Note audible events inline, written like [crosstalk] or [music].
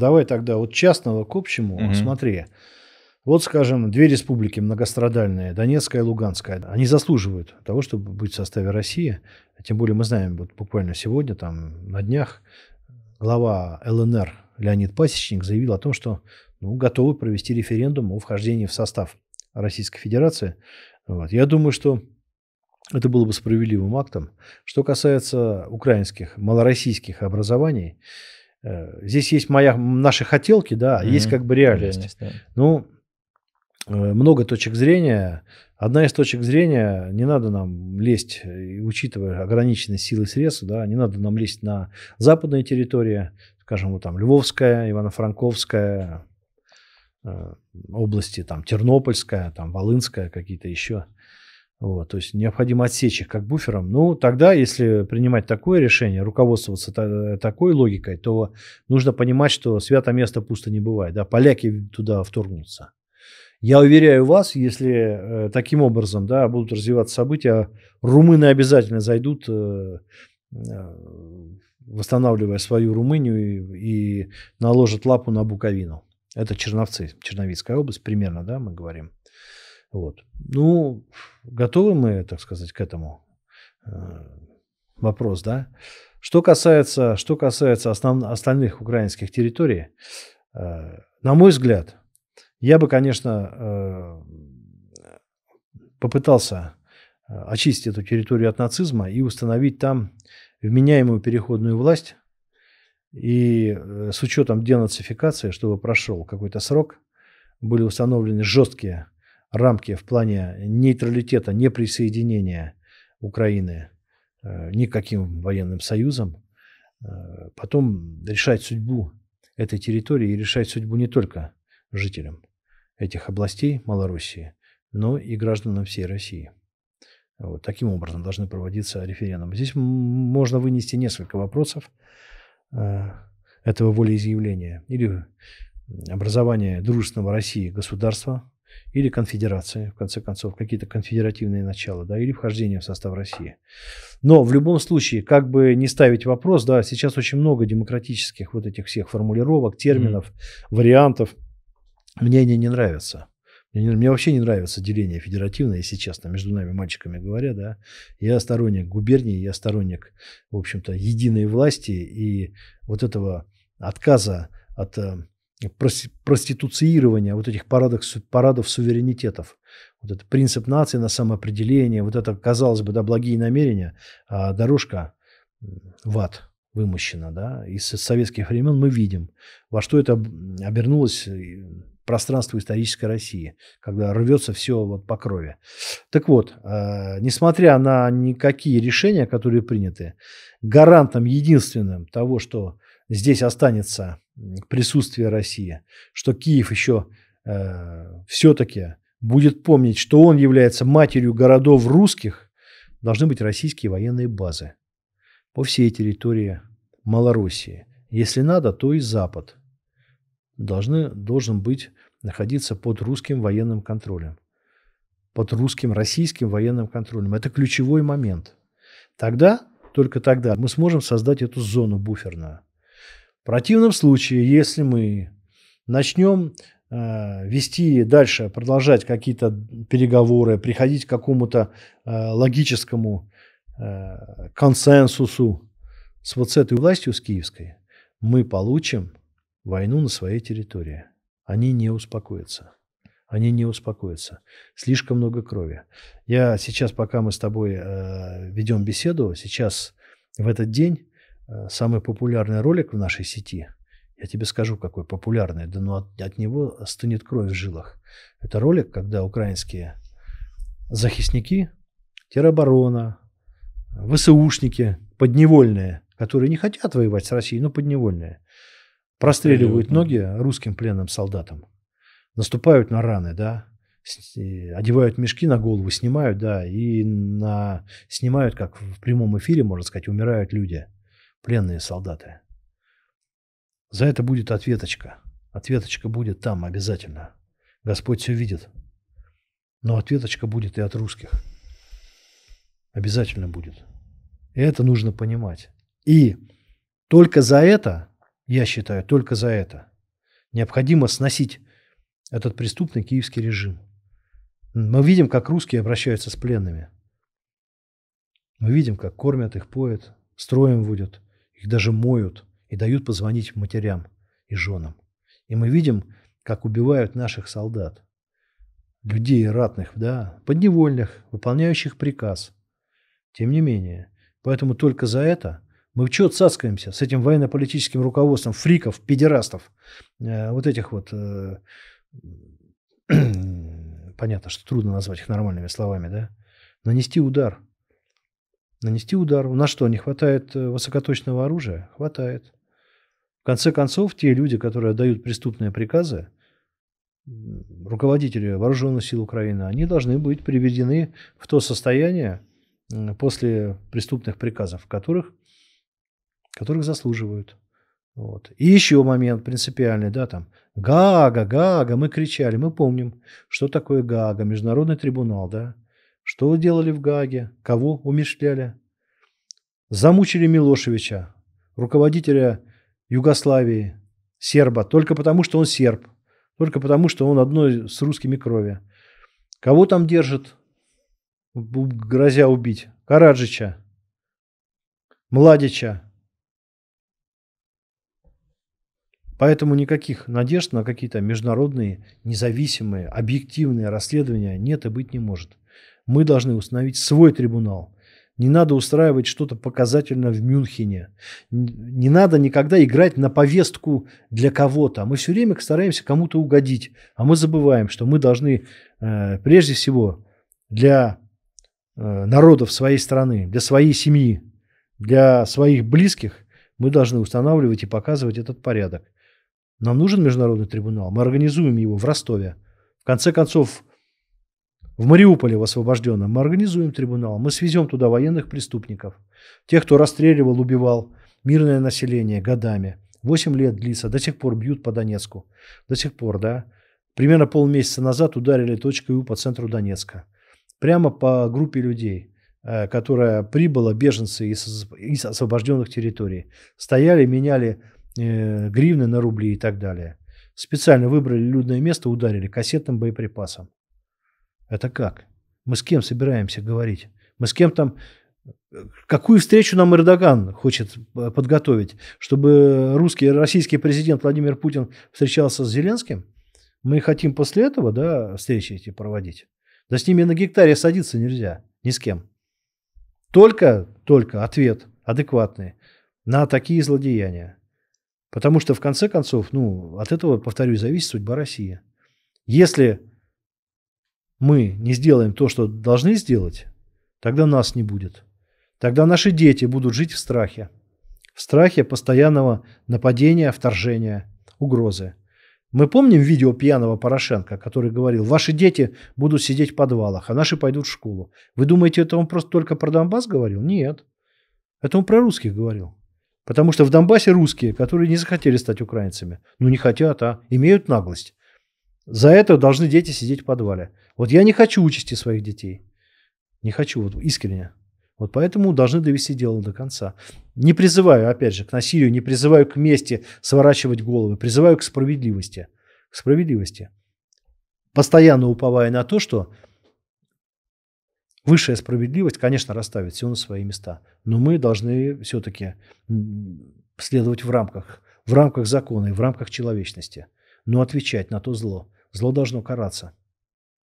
Давай тогда от частного к общему. Угу. Смотри, вот, скажем, две республики многострадальные, Донецкая и Луганская, они заслуживают того, чтобы быть в составе России. Тем более мы знаем, вот буквально сегодня, там, на днях, глава ЛНР Леонид Пасечник заявил о том, что ну, готовы провести референдум о вхождении в состав Российской Федерации. Вот. Я думаю, что это было бы справедливым актом. Что касается украинских, малороссийских образований, Э, здесь есть моя, наши хотелки, да, mm-hmm. есть как бы реальность. реальность да. Ну, э, много точек зрения. Одна из точек зрения, не надо нам лезть, э, учитывая ограниченные силы и средств, да, не надо нам лезть на западные территории, скажем, вот там Львовская, Ивано-Франковская области, там Тернопольская, там Волынская, какие-то еще. Вот, то есть необходимо отсечь их как буфером. Ну, тогда, если принимать такое решение, руководствоваться та- такой логикой, то нужно понимать, что свято место пусто не бывает. Да? Поляки туда вторгнутся. Я уверяю вас, если э, таким образом да, будут развиваться события, румыны обязательно зайдут, э, э, восстанавливая свою Румынию и, и наложат лапу на Буковину. Это Черновцы, Черновицкая область примерно, да, мы говорим. Вот. Ну, готовы мы, так сказать, к этому? Э, вопрос, да? Что касается, что касается основ, остальных украинских территорий, э, на мой взгляд, я бы, конечно, э, попытался очистить эту территорию от нацизма и установить там вменяемую переходную власть. И с учетом денацификации, чтобы прошел какой-то срок, были установлены жесткие рамки в плане нейтралитета, неприсоединения Украины э, никаким военным союзом, э, потом решать судьбу этой территории и решать судьбу не только жителям этих областей Малороссии, но и гражданам всей России. Вот таким образом должны проводиться референдумы. Здесь можно вынести несколько вопросов э, этого волеизъявления или образование дружественного России государства или конфедерации, в конце концов, какие-то конфедеративные начала, да, или вхождение в состав России. Но в любом случае, как бы не ставить вопрос, да, сейчас очень много демократических вот этих всех формулировок, терминов, mm. вариантов. Мне они не нравятся. Мне, мне вообще не нравится деление федеративное, если честно, между нами мальчиками говоря, да. Я сторонник губернии, я сторонник, в общем-то, единой власти и вот этого отказа от э, проституцирования вот этих парадов, парадов суверенитетов. Вот этот принцип нации на самоопределение, вот это, казалось бы, да, благие намерения, а дорожка в ад вымощена, да, и с советских времен мы видим, во что это обернулось э, пространство исторической России, когда рвется все вот по крови. Так вот, э, несмотря на никакие решения, которые приняты, гарантом единственным того, что здесь останется присутствие России, что Киев еще э, все-таки будет помнить, что он является матерью городов русских, должны быть российские военные базы по всей территории Малороссии. Если надо, то и Запад должны, должен быть находиться под русским военным контролем. Под русским, российским военным контролем. Это ключевой момент. Тогда, только тогда мы сможем создать эту зону буферную противном случае, если мы начнем э, вести дальше, продолжать какие-то переговоры, приходить к какому-то э, логическому э, консенсусу с вот с этой властью, с киевской, мы получим войну на своей территории. Они не успокоятся. Они не успокоятся. Слишком много крови. Я сейчас, пока мы с тобой ведем беседу, сейчас в этот день Э, самый популярный ролик в нашей сети. Я тебе скажу, какой популярный, да ну от, от него стынет кровь в жилах. Это ролик, когда украинские захисники, тероборона, ВСУшники, подневольные, которые не хотят воевать с Россией, но подневольные, простреливают ноги русским пленным солдатам, наступают на раны, да, э, одевают мешки на голову, снимают, да, и на, снимают, как в прямом эфире, можно сказать, умирают люди – пленные солдаты. За это будет ответочка. Ответочка будет там обязательно. Господь все видит. Но ответочка будет и от русских. Обязательно будет. И это нужно понимать. И только за это, я считаю, только за это необходимо сносить этот преступный киевский режим. Мы видим, как русские обращаются с пленными. Мы видим, как кормят их, поят, строем водят – их даже моют и дают позвонить матерям и женам. И мы видим, как убивают наших солдат. Людей ратных, да, подневольных, выполняющих приказ. Тем не менее. Поэтому только за это мы что цацкаемся с этим военно-политическим руководством фриков, педерастов, э, вот этих вот... Э, [clears throat] понятно, что трудно назвать их нормальными словами, да? Нанести удар – нанести удар. у нас что, не хватает э, высокоточного оружия? Хватает. В конце концов, те люди, которые отдают преступные приказы, руководители вооруженных сил Украины, они должны быть приведены в то состояние после преступных приказов, которых, которых заслуживают. Вот. И еще момент принципиальный, да, там, Гага, Гага, мы кричали, мы помним, что такое Гага, международный трибунал, да, что вы делали в Гааге? Кого умешляли? Замучили Милошевича, руководителя Югославии, серба, только потому, что он серб, только потому, что он одной с русскими крови. Кого там держит, грозя убить? Караджича, Младича. Поэтому никаких надежд на какие-то международные, независимые, объективные расследования нет и быть не может. Мы должны установить свой трибунал. Не надо устраивать что-то показательное в Мюнхене. Не надо никогда играть на повестку для кого-то. Мы все время стараемся кому-то угодить. А мы забываем, что мы должны э, прежде всего для э, народов своей страны, для своей семьи, для своих близких мы должны устанавливать и показывать этот порядок. Нам нужен международный трибунал. Мы организуем его в Ростове. В конце концов, в Мариуполе в освобожденном. Мы организуем трибунал, мы свезем туда военных преступников, тех, кто расстреливал, убивал мирное население годами. Восемь лет длится, до сих пор бьют по Донецку. До сих пор, да. Примерно полмесяца назад ударили точкой У по центру Донецка. Прямо по группе людей, э, которая прибыла, беженцы из, из освобожденных территорий. Стояли, меняли э, гривны на рубли и так далее. Специально выбрали людное место, ударили кассетным боеприпасом. Это как? Мы с кем собираемся говорить? Мы с кем там... Какую встречу нам Эрдоган хочет э, подготовить? Чтобы русский, российский президент Владимир Путин встречался с Зеленским? Мы хотим после этого да, встречи эти проводить? Да с ними на гектаре садиться нельзя. Ни с кем. Только, только ответ адекватный на такие злодеяния. Потому что, в конце концов, ну, от этого, повторюсь, зависит судьба России. Если мы не сделаем то, что должны сделать, тогда нас не будет. Тогда наши дети будут жить в страхе. В страхе постоянного нападения, вторжения, угрозы. Мы помним видео пьяного Порошенко, который говорил, ваши дети будут сидеть в подвалах, а наши пойдут в школу. Вы думаете, это он просто только про Донбасс говорил? Нет. Это он про русских говорил. Потому что в Донбассе русские, которые не захотели стать украинцами. Ну не хотят, а имеют наглость. За это должны дети сидеть в подвале. Вот я не хочу участи своих детей. Не хочу, вот искренне. Вот поэтому должны довести дело до конца. Не призываю, опять же, к насилию, не призываю к мести сворачивать головы, призываю к справедливости. К справедливости. Постоянно уповая на то, что высшая справедливость, конечно, расставит все на свои места. Но мы должны все-таки следовать в рамках, в рамках закона и в рамках человечности. Но отвечать на то зло, Зло должно караться.